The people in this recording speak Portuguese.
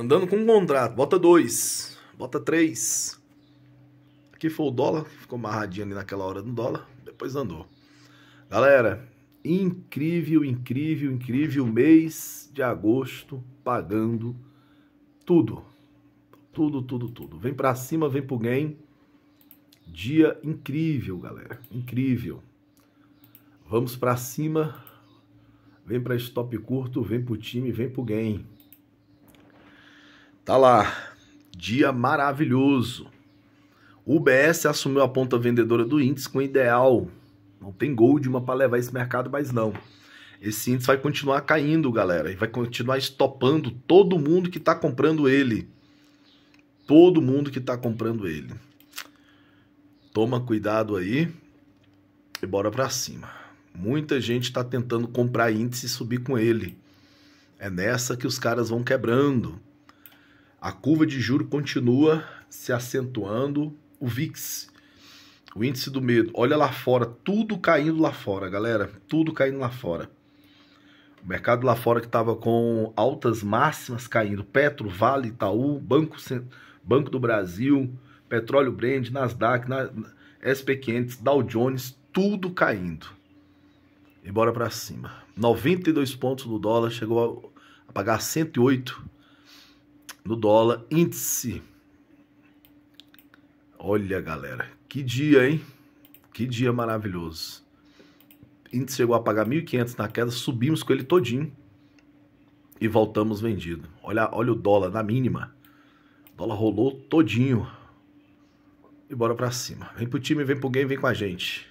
Andando com um contrato, bota dois, bota três. Aqui foi o dólar, ficou amarradinho ali naquela hora no dólar, depois andou. Galera, incrível, incrível, incrível mês de agosto pagando tudo. Tudo, tudo, tudo. Vem para cima, vem pro game. Dia incrível, galera. Incrível. Vamos para cima. Vem para stop curto, vem pro time, vem pro game. Tá lá, dia maravilhoso. O UBS assumiu a ponta vendedora do índice com ideal. Não tem gold uma para levar esse mercado, mas não. Esse índice vai continuar caindo, galera, e vai continuar estopando todo mundo que está comprando ele. Todo mundo que está comprando ele. Toma cuidado aí e bora para cima. Muita gente está tentando comprar índice e subir com ele. É nessa que os caras vão quebrando. A curva de juro continua se acentuando. O VIX, o índice do medo, olha lá fora, tudo caindo lá fora, galera, tudo caindo lá fora. O mercado lá fora que estava com altas máximas caindo, Petro, Vale, Itaú, Banco, Banco do Brasil, Petróleo Brand, Nasdaq, na, SP500, Dow Jones, tudo caindo. E bora para cima. 92 pontos do dólar, chegou a pagar 108 do dólar índice. Olha, galera, que dia, hein? Que dia maravilhoso. índice chegou a pagar 1.500 na queda, subimos com ele todinho e voltamos vendido. Olha, olha o dólar na mínima. O dólar rolou todinho. E bora pra cima. Vem pro time, vem pro game, vem com a gente.